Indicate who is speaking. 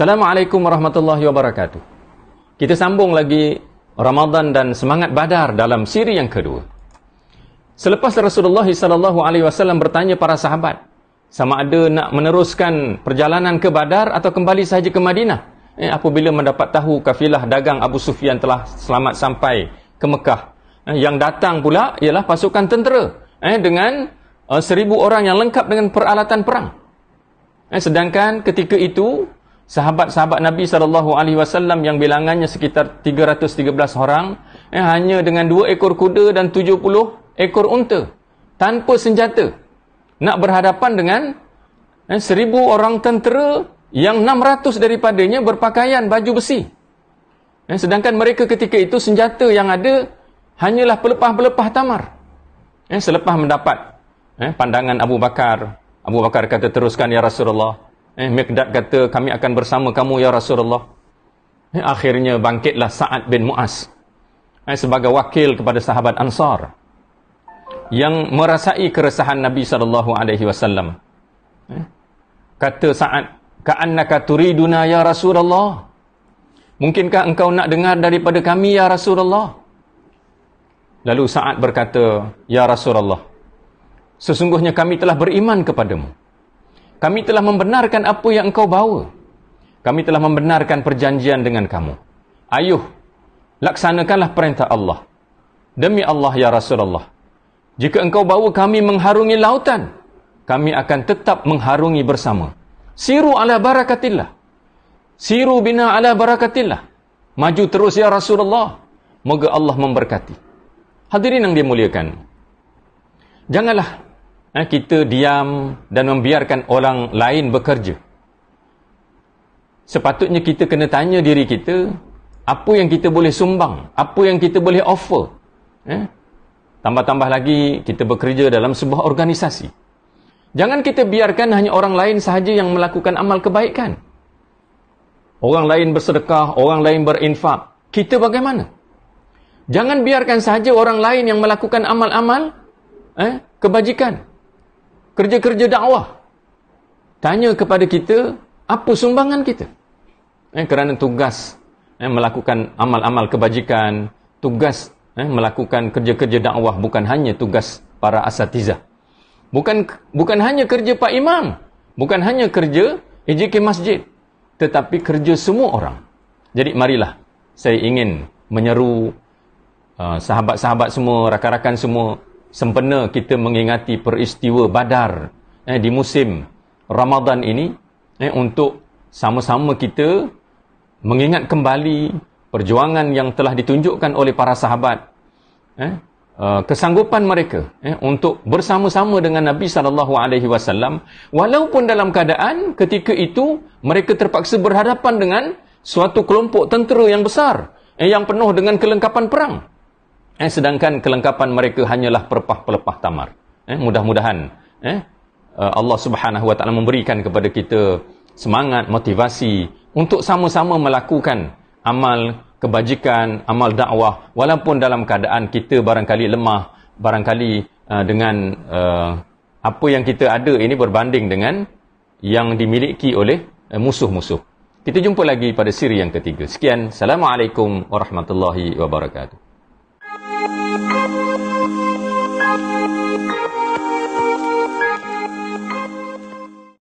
Speaker 1: Assalamualaikum warahmatullahi wabarakatuh. Kita sambung lagi Ramadan dan semangat badar dalam siri yang kedua. Selepas Rasulullah sallallahu alaihi wasallam bertanya para sahabat, sama ada nak meneruskan perjalanan ke Badar atau kembali sahaja ke Madinah eh, apabila mendapat tahu kafilah dagang Abu Sufyan telah selamat sampai ke Mekah eh, yang datang pula ialah pasukan tentera eh, dengan eh, seribu orang yang lengkap dengan peralatan perang eh, sedangkan ketika itu sahabat-sahabat Nabi SAW yang bilangannya sekitar 313 orang eh, hanya dengan dua ekor kuda dan 70 ekor unta tanpa senjata nak berhadapan dengan eh, seribu orang tentera yang enam ratus daripadanya berpakaian baju besi. Eh, sedangkan mereka ketika itu senjata yang ada hanyalah pelepah-pelepah tamar. Eh, selepas mendapat eh, pandangan Abu Bakar, Abu Bakar kata teruskan ya Rasulullah. Eh, Miqdad kata kami akan bersama kamu ya Rasulullah. Eh, akhirnya bangkitlah Sa'ad bin Mu'az eh, sebagai wakil kepada sahabat Ansar yang merasai keresahan Nabi sallallahu alaihi wasallam. Eh? Kata Sa'ad, "Ka'annaka turiduna ya Rasulullah. Mungkinkah engkau nak dengar daripada kami ya Rasulullah?" Lalu saat berkata, "Ya Rasulullah, sesungguhnya kami telah beriman kepadamu. Kami telah membenarkan apa yang engkau bawa. Kami telah membenarkan perjanjian dengan kamu. Ayuh, laksanakanlah perintah Allah. Demi Allah ya Rasulullah." Jika engkau bawa kami mengharungi lautan, kami akan tetap mengharungi bersama. Siru ala barakatillah. Siru bina ala barakatillah. Maju terus ya Rasulullah. Moga Allah memberkati. Hadirin yang dimuliakan. Janganlah eh, kita diam dan membiarkan orang lain bekerja. Sepatutnya kita kena tanya diri kita, apa yang kita boleh sumbang? Apa yang kita boleh offer? Eh? Tambah-tambah lagi kita bekerja dalam sebuah organisasi. Jangan kita biarkan hanya orang lain sahaja yang melakukan amal kebaikan. Orang lain bersedekah, orang lain berinfak. Kita bagaimana? Jangan biarkan sahaja orang lain yang melakukan amal-amal eh, kebajikan. Kerja-kerja dakwah. Tanya kepada kita, apa sumbangan kita? Eh, kerana tugas eh, melakukan amal-amal kebajikan, tugas eh, melakukan kerja-kerja dakwah bukan hanya tugas para asatiza, Bukan bukan hanya kerja Pak Imam, bukan hanya kerja EJK Masjid, tetapi kerja semua orang. Jadi marilah saya ingin menyeru uh, sahabat-sahabat semua, rakan-rakan semua sempena kita mengingati peristiwa Badar eh, di musim Ramadan ini eh, untuk sama-sama kita mengingat kembali perjuangan yang telah ditunjukkan oleh para sahabat eh, eh kesanggupan mereka eh untuk bersama-sama dengan Nabi sallallahu alaihi wasallam walaupun dalam keadaan ketika itu mereka terpaksa berhadapan dengan suatu kelompok tentera yang besar eh, yang penuh dengan kelengkapan perang eh sedangkan kelengkapan mereka hanyalah perpah pelepah tamar eh mudah-mudahan eh, eh Allah Subhanahu wa taala memberikan kepada kita semangat motivasi untuk sama-sama melakukan amal kebajikan, amal dakwah walaupun dalam keadaan kita barangkali lemah, barangkali uh, dengan uh, apa yang kita ada ini berbanding dengan yang dimiliki oleh eh, musuh-musuh. Kita jumpa lagi pada siri yang ketiga. Sekian, assalamualaikum warahmatullahi wabarakatuh.